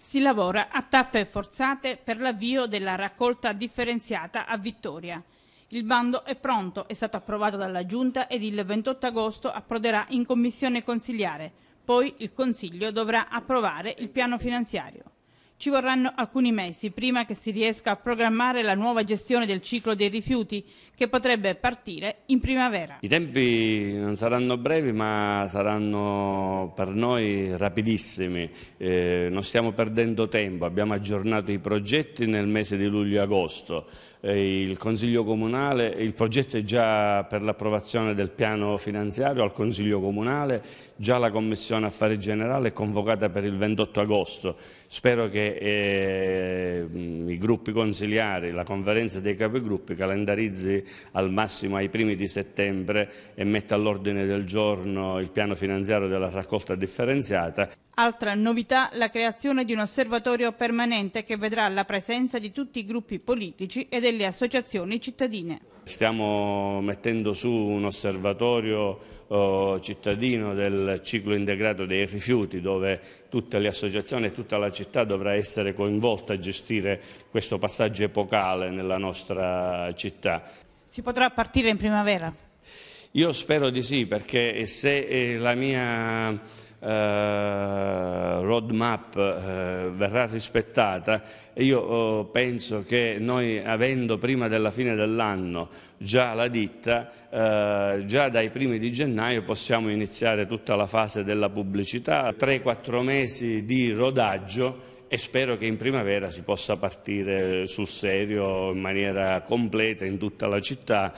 Si lavora a tappe forzate per l'avvio della raccolta differenziata a Vittoria. Il bando è pronto, è stato approvato dalla Giunta ed il 28 agosto approderà in commissione consiliare. Poi il Consiglio dovrà approvare il piano finanziario. Ci vorranno alcuni mesi prima che si riesca a programmare la nuova gestione del ciclo dei rifiuti che potrebbe partire in primavera. I tempi non saranno brevi ma saranno per noi rapidissimi, eh, non stiamo perdendo tempo, abbiamo aggiornato i progetti nel mese di luglio-agosto, eh, il Consiglio Comunale, il progetto è già per l'approvazione del piano finanziario al Consiglio Comunale, già la Commissione Affari Generale è convocata per il 28 agosto, spero che eh, gruppi consigliari, la conferenza dei capigruppi calendarizzi al massimo ai primi di settembre e metta all'ordine del giorno il piano finanziario della raccolta differenziata. Altra novità, la creazione di un osservatorio permanente che vedrà la presenza di tutti i gruppi politici e delle associazioni cittadine. Stiamo mettendo su un osservatorio eh, cittadino del ciclo integrato dei rifiuti dove tutte le associazioni e tutta la città dovrà essere coinvolta a gestire questo passaggio epocale nella nostra città. Si potrà partire in primavera? Io spero di sì, perché se eh, la mia... Uh, roadmap uh, verrà rispettata, io uh, penso che noi avendo prima della fine dell'anno già la ditta, già dai primi di gennaio possiamo iniziare tutta la fase della pubblicità, 3-4 mesi di rodaggio e spero che in primavera si possa partire sul serio in maniera completa in tutta la città.